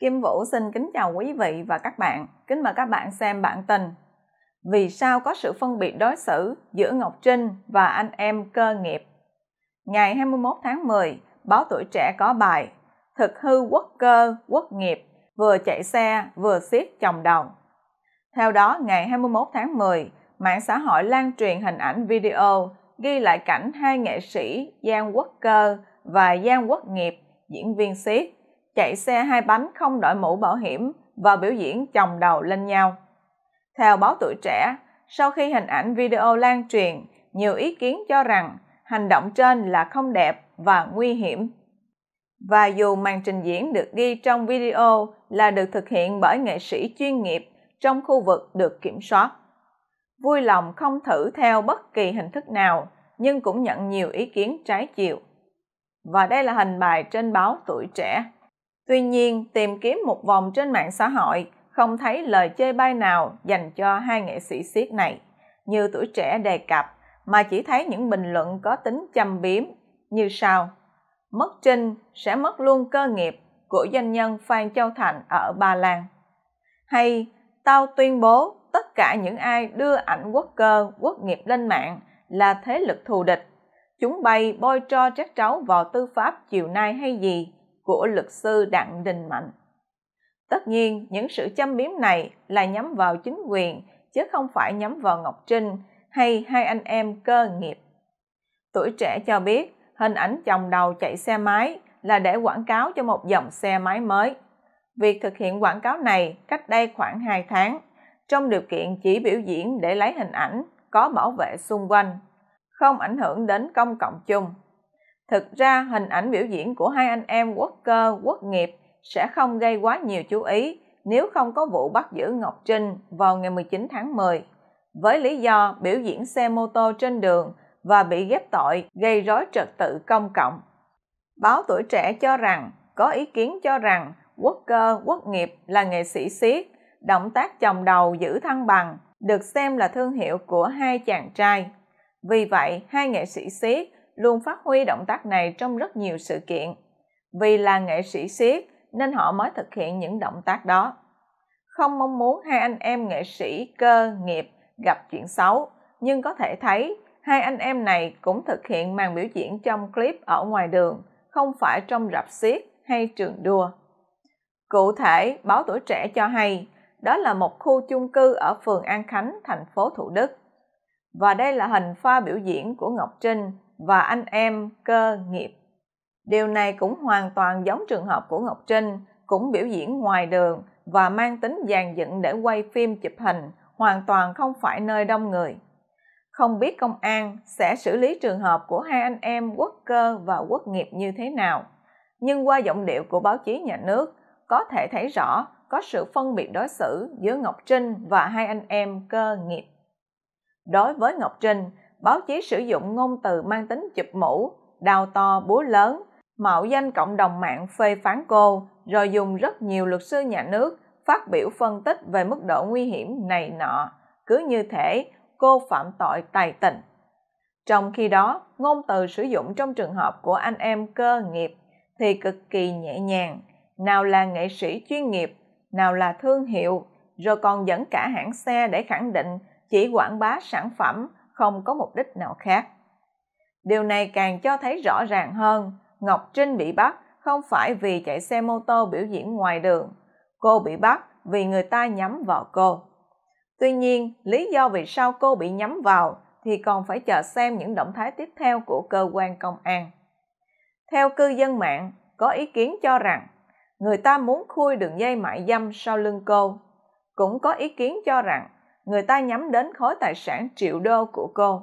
Kim Vũ xin kính chào quý vị và các bạn. Kính mời các bạn xem bản tin. Vì sao có sự phân biệt đối xử giữa Ngọc Trinh và anh em cơ nghiệp? Ngày 21 tháng 10, báo tuổi trẻ có bài Thực hư quốc cơ, quốc nghiệp, vừa chạy xe vừa siết chồng đầu. Theo đó, ngày 21 tháng 10, mạng xã hội lan truyền hình ảnh video ghi lại cảnh hai nghệ sĩ Giang Quốc Cơ và Giang Quốc Nghiệp, diễn viên siết chạy xe hai bánh không đội mũ bảo hiểm và biểu diễn chồng đầu lên nhau. Theo báo tuổi trẻ, sau khi hình ảnh video lan truyền, nhiều ý kiến cho rằng hành động trên là không đẹp và nguy hiểm. Và dù màn trình diễn được ghi trong video là được thực hiện bởi nghệ sĩ chuyên nghiệp trong khu vực được kiểm soát. Vui lòng không thử theo bất kỳ hình thức nào, nhưng cũng nhận nhiều ý kiến trái chiều. Và đây là hình bài trên báo Tuổi Trẻ. Tuy nhiên, tìm kiếm một vòng trên mạng xã hội, không thấy lời chê bai nào dành cho hai nghệ sĩ siết này, như tuổi trẻ đề cập, mà chỉ thấy những bình luận có tính châm biếm như sau. Mất trinh sẽ mất luôn cơ nghiệp của doanh nhân Phan Châu Thành ở Ba Lan. Hay, tao tuyên bố tất cả những ai đưa ảnh quốc cơ, quốc nghiệp lên mạng là thế lực thù địch. Chúng bay bôi cho chắc cháu vào tư pháp chiều nay hay gì? của luật sư Đặng Đình Mạnh. Tất nhiên, những sự châm biếm này là nhắm vào chính quyền chứ không phải nhắm vào Ngọc Trinh hay hai anh em cơ nghiệp. Tuổi trẻ cho biết hình ảnh chồng đầu chạy xe máy là để quảng cáo cho một dòng xe máy mới. Việc thực hiện quảng cáo này cách đây khoảng 2 tháng, trong điều kiện chỉ biểu diễn để lấy hình ảnh có bảo vệ xung quanh, không ảnh hưởng đến công cộng chung. Thực ra, hình ảnh biểu diễn của hai anh em quốc cơ, quốc nghiệp sẽ không gây quá nhiều chú ý nếu không có vụ bắt giữ Ngọc Trinh vào ngày 19 tháng 10. Với lý do biểu diễn xe mô tô trên đường và bị ghép tội gây rối trật tự công cộng. Báo tuổi trẻ cho rằng, có ý kiến cho rằng quốc cơ, quốc nghiệp là nghệ sĩ siết, động tác chồng đầu giữ thăng bằng được xem là thương hiệu của hai chàng trai. Vì vậy, hai nghệ sĩ siết luôn phát huy động tác này trong rất nhiều sự kiện. Vì là nghệ sĩ siết nên họ mới thực hiện những động tác đó. Không mong muốn hai anh em nghệ sĩ cơ nghiệp gặp chuyện xấu, nhưng có thể thấy hai anh em này cũng thực hiện màn biểu diễn trong clip ở ngoài đường, không phải trong rạp xiếc hay trường đua. Cụ thể, báo tuổi trẻ cho hay, đó là một khu chung cư ở phường An Khánh, thành phố Thủ Đức. Và đây là hình pha biểu diễn của Ngọc Trinh và anh em cơ nghiệp. Điều này cũng hoàn toàn giống trường hợp của Ngọc Trinh, cũng biểu diễn ngoài đường và mang tính dàn dựng để quay phim chụp hình, hoàn toàn không phải nơi đông người. Không biết công an sẽ xử lý trường hợp của hai anh em quốc cơ và quốc nghiệp như thế nào, nhưng qua giọng điệu của báo chí nhà nước có thể thấy rõ có sự phân biệt đối xử giữa Ngọc Trinh và hai anh em cơ nghiệp. Đối với Ngọc Trinh, báo chí sử dụng ngôn từ mang tính chụp mũ, đào to búa lớn, mạo danh cộng đồng mạng phê phán cô, rồi dùng rất nhiều luật sư nhà nước phát biểu phân tích về mức độ nguy hiểm này nọ, cứ như thể cô phạm tội tài tình. Trong khi đó, ngôn từ sử dụng trong trường hợp của anh em cơ nghiệp thì cực kỳ nhẹ nhàng, nào là nghệ sĩ chuyên nghiệp, nào là thương hiệu, rồi còn dẫn cả hãng xe để khẳng định chỉ quảng bá sản phẩm không có mục đích nào khác. Điều này càng cho thấy rõ ràng hơn, Ngọc Trinh bị bắt không phải vì chạy xe mô tô biểu diễn ngoài đường, cô bị bắt vì người ta nhắm vào cô. Tuy nhiên, lý do vì sao cô bị nhắm vào thì còn phải chờ xem những động thái tiếp theo của cơ quan công an. Theo cư dân mạng, có ý kiến cho rằng người ta muốn khui đường dây mại dâm sau lưng cô. Cũng có ý kiến cho rằng người ta nhắm đến khối tài sản triệu đô của cô.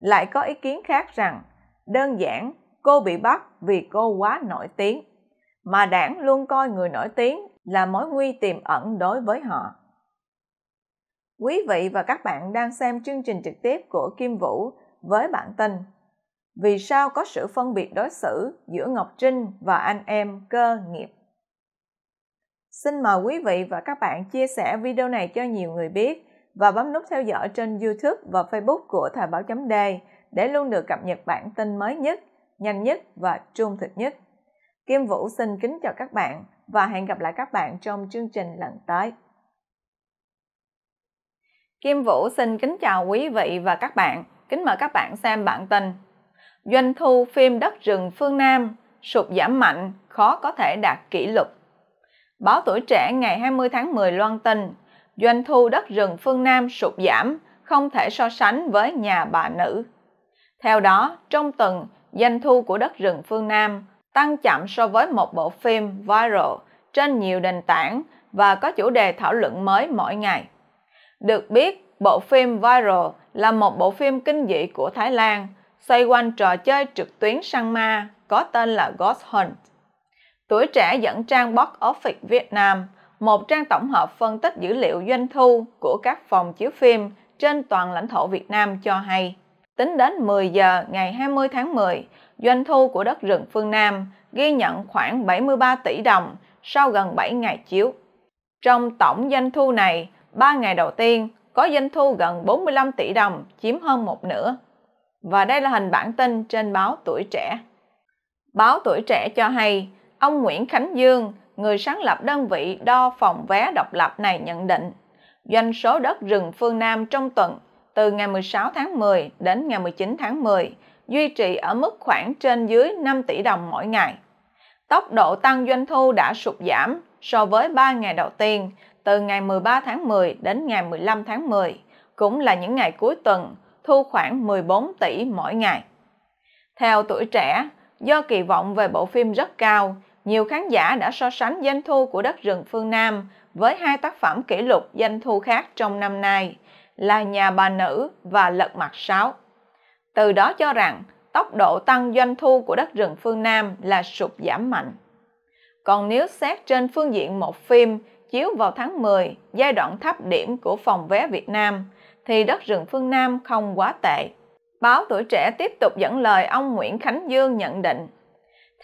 Lại có ý kiến khác rằng, đơn giản cô bị bắt vì cô quá nổi tiếng, mà đảng luôn coi người nổi tiếng là mối nguy tiềm ẩn đối với họ. Quý vị và các bạn đang xem chương trình trực tiếp của Kim Vũ với bản tin Vì sao có sự phân biệt đối xử giữa Ngọc Trinh và anh em cơ nghiệp? Xin mời quý vị và các bạn chia sẻ video này cho nhiều người biết và bấm nút theo dõi trên YouTube và Facebook của Thời báo chấm đề để luôn được cập nhật bản tin mới nhất, nhanh nhất và trung thực nhất. Kim Vũ xin kính chào các bạn và hẹn gặp lại các bạn trong chương trình lần tới. Kim Vũ xin kính chào quý vị và các bạn. Kính mời các bạn xem bản tin. Doanh thu phim Đất rừng phương Nam sụt giảm mạnh, khó có thể đạt kỷ lục. Báo Tuổi Trẻ ngày 20 tháng 10 loan tin doanh thu đất rừng phương Nam sụt giảm, không thể so sánh với nhà bà nữ. Theo đó, trong tuần, doanh thu của đất rừng phương Nam tăng chậm so với một bộ phim viral trên nhiều nền tảng và có chủ đề thảo luận mới mỗi ngày. Được biết, bộ phim viral là một bộ phim kinh dị của Thái Lan xoay quanh trò chơi trực tuyến săn ma có tên là Ghost Hunt. Tuổi trẻ dẫn trang Box Office Việt Nam – một trang tổng hợp phân tích dữ liệu doanh thu của các phòng chiếu phim trên toàn lãnh thổ Việt Nam cho hay, tính đến 10 giờ ngày 20 tháng 10, doanh thu của đất rừng phương Nam ghi nhận khoảng 73 tỷ đồng sau gần 7 ngày chiếu. Trong tổng doanh thu này, 3 ngày đầu tiên có doanh thu gần 45 tỷ đồng, chiếm hơn một nửa. Và đây là hình bản tin trên báo Tuổi Trẻ. Báo Tuổi Trẻ cho hay, ông Nguyễn Khánh Dương người sáng lập đơn vị đo phòng vé độc lập này nhận định, doanh số đất rừng phương Nam trong tuần từ ngày 16 tháng 10 đến ngày 19 tháng 10 duy trì ở mức khoảng trên dưới 5 tỷ đồng mỗi ngày. Tốc độ tăng doanh thu đã sụt giảm so với 3 ngày đầu tiên từ ngày 13 tháng 10 đến ngày 15 tháng 10, cũng là những ngày cuối tuần thu khoảng 14 tỷ mỗi ngày. Theo tuổi trẻ, do kỳ vọng về bộ phim rất cao, nhiều khán giả đã so sánh doanh thu của đất rừng phương Nam với hai tác phẩm kỷ lục doanh thu khác trong năm nay là Nhà bà nữ và Lật mặt 6. Từ đó cho rằng tốc độ tăng doanh thu của đất rừng phương Nam là sụt giảm mạnh. Còn nếu xét trên phương diện một phim chiếu vào tháng 10, giai đoạn thấp điểm của phòng vé Việt Nam, thì đất rừng phương Nam không quá tệ. Báo Tuổi Trẻ tiếp tục dẫn lời ông Nguyễn Khánh Dương nhận định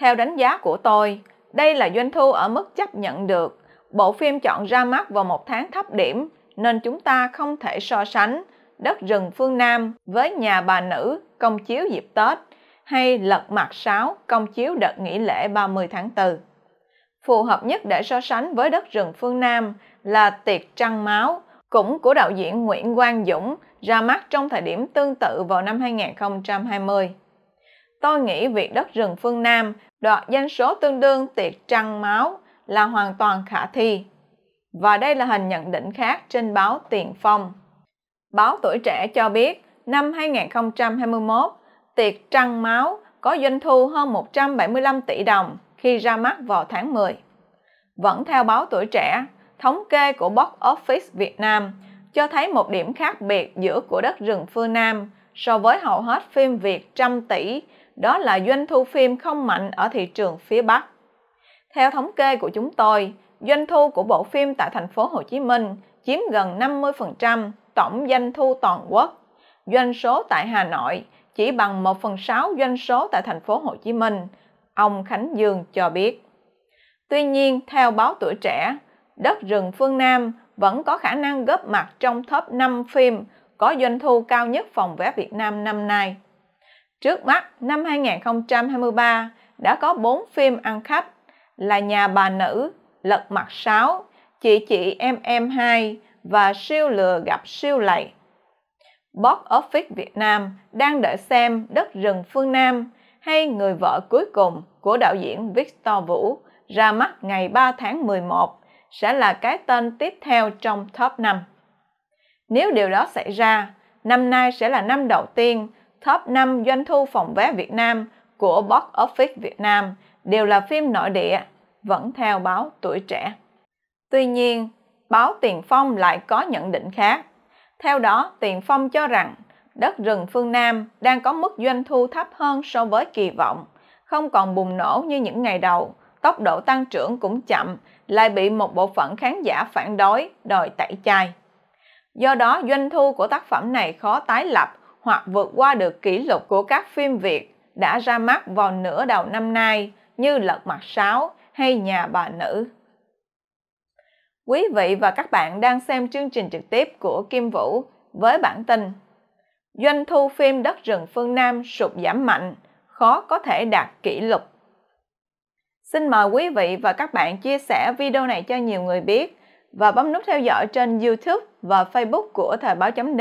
theo đánh giá của tôi, đây là doanh thu ở mức chấp nhận được. Bộ phim chọn ra mắt vào một tháng thấp điểm nên chúng ta không thể so sánh Đất rừng phương Nam với Nhà bà nữ công chiếu dịp Tết hay Lật mặt 6 công chiếu đợt nghỉ lễ 30 tháng 4. Phù hợp nhất để so sánh với Đất rừng phương Nam là Tiệc trăng máu cũng của đạo diễn Nguyễn Quang Dũng ra mắt trong thời điểm tương tự vào năm 2020. Tôi nghĩ việc đất rừng phương Nam đoạt danh số tương đương tiệc trăng máu là hoàn toàn khả thi. Và đây là hình nhận định khác trên báo Tiền Phong. Báo Tuổi Trẻ cho biết năm 2021, tiệc trăng máu có doanh thu hơn 175 tỷ đồng khi ra mắt vào tháng 10. Vẫn theo báo Tuổi Trẻ, thống kê của Box Office Việt Nam cho thấy một điểm khác biệt giữa của đất rừng phương Nam so với hầu hết phim Việt trăm tỷ đó là doanh thu phim không mạnh ở thị trường phía Bắc. Theo thống kê của chúng tôi, doanh thu của bộ phim tại thành phố Hồ Chí Minh chiếm gần 50% tổng doanh thu toàn quốc. Doanh số tại Hà Nội chỉ bằng 1 phần 6 doanh số tại thành phố Hồ Chí Minh, ông Khánh Dương cho biết. Tuy nhiên, theo báo tuổi trẻ, Đất rừng phương Nam vẫn có khả năng góp mặt trong top 5 phim có doanh thu cao nhất phòng vé Việt Nam năm nay. Trước mắt, năm 2023 đã có 4 phim ăn khách là Nhà bà nữ, Lật mặt 6, Chị chị em em 2 và Siêu lừa gặp siêu lầy. Box Office Việt Nam đang đợi xem Đất rừng phương Nam hay Người vợ cuối cùng của đạo diễn Victor Vũ ra mắt ngày 3 tháng 11 sẽ là cái tên tiếp theo trong top 5. Nếu điều đó xảy ra, năm nay sẽ là năm đầu tiên top 5 doanh thu phòng vé Việt Nam của Box Office Việt Nam đều là phim nội địa, vẫn theo báo Tuổi Trẻ. Tuy nhiên, báo Tiền Phong lại có nhận định khác. Theo đó, Tiền Phong cho rằng đất rừng phương Nam đang có mức doanh thu thấp hơn so với kỳ vọng, không còn bùng nổ như những ngày đầu, tốc độ tăng trưởng cũng chậm, lại bị một bộ phận khán giả phản đối, đòi tẩy chay. Do đó, doanh thu của tác phẩm này khó tái lập hoặc vượt qua được kỷ lục của các phim Việt đã ra mắt vào nửa đầu năm nay như Lật Mặt Sáu hay Nhà Bà Nữ. Quý vị và các bạn đang xem chương trình trực tiếp của Kim Vũ với bản tin Doanh thu phim Đất rừng phương Nam sụt giảm mạnh, khó có thể đạt kỷ lục. Xin mời quý vị và các bạn chia sẻ video này cho nhiều người biết và bấm nút theo dõi trên YouTube và Facebook của Thời báo chấm D